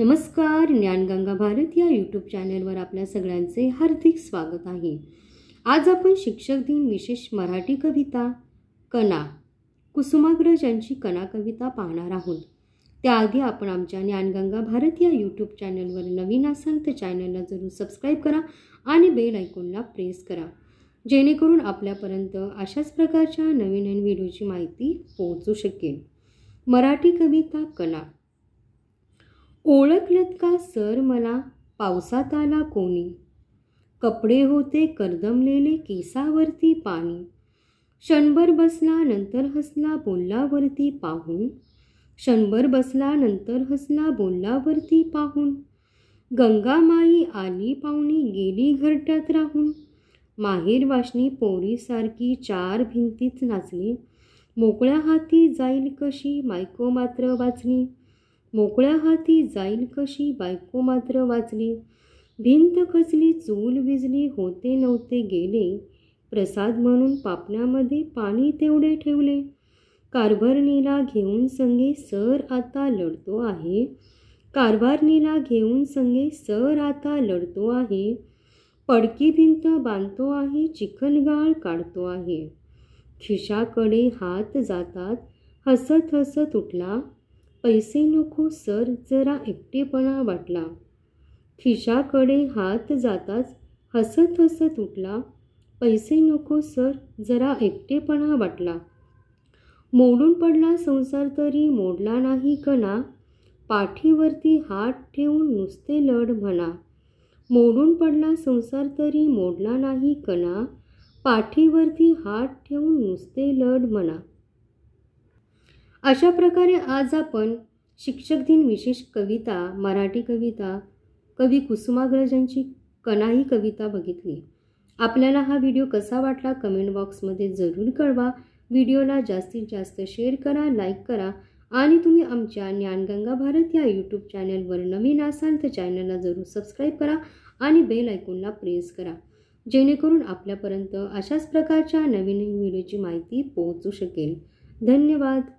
नमस्कार ज्ञानगंगा भारत या यूट्यूब चॅनलवर आपल्या सगळ्यांचे हार्दिक स्वागत आहे आज आपण शिक्षक दिन विशेष मराठी कविता कणा कुसुमाग्रज यांची कना कविता पाहणार आहोत त्याआधी आपण आमच्या ज्ञानगंगा भारत या यूट्यूब चॅनलवर नवीन असाल तर चॅनलला जरूर सबस्क्राईब करा आणि बेल ऐकूनला प्रेस करा जेणेकरून आपल्यापर्यंत अशाच प्रकारच्या नवीन नवीन व्हिडिओची माहिती पोहोचू शकेल मराठी कविता कणा ओळखलत का सर मला पावसात आला कोणी कपडे होते करदमलेले केसावरती पाणी क्षणभर बसला नंतर हसला बोललावरती पाहून क्षणभर बसला नंतर हसला बोललावरती पाहून माई आली पाहुणी गेली घरट्यात राहून माहेर वाशनी पोरीसारखी चार भिंतीच नाचली मोकळ्या हाती जाईल कशी मायको मात्र वाचली मोकळ्या हाती जाईल कशी बायको मात्र वाचली भिंत खचली चूल विजली होते नव्हते गेले प्रसाद म्हणून पापण्यामध्ये पाणी तेवढे ठेवले कारभारणीला घेऊन संगे सर आता लढतो आहे कारभारणीला घेऊन संगे सर आता लढतो आहे पडकी भिंत बांधतो आहे चिखलगाळ काढतो आहे खिशाकडे हात जातात हसत हसत उठला पैसे नको सर जरा एकटेपणा वाटला खिशाकडे हात जाताच हसत हसत उठला पैसे नको सर जरा एकटेपणा वाटला मोडून पडला संसार तरी मोडला नाही कणा पाठीवरती हात ठेवून नुसते लढ म्हणा मोडून पडला संसार तरी मोडला नाही कणा पाठीवरती हात ठेवून नुसते लढ म्हणा अशा प्रकारे आज आपण शिक्षक दिन विशेष कविता मराठी कविता कवी कुसुमाग्रजांची कणाही कविता बघितली आपल्याला हा व्हिडिओ कसा वाटला कमेंट बॉक्समध्ये जरूर कळवा व्हिडिओला जास्तीत जास्त शेअर करा लाईक करा आणि तुम्ही आमच्या ज्ञानगंगा भारत या यूट्यूब चॅनलवर नवीन असाल तर चॅनलला जरूर सबस्क्राईब करा आणि बेल ऐकूनला प्रेस करा जेणेकरून आपल्यापर्यंत अशाच प्रकारच्या नवीन व्हिडिओची माहिती पोहोचू शकेल धन्यवाद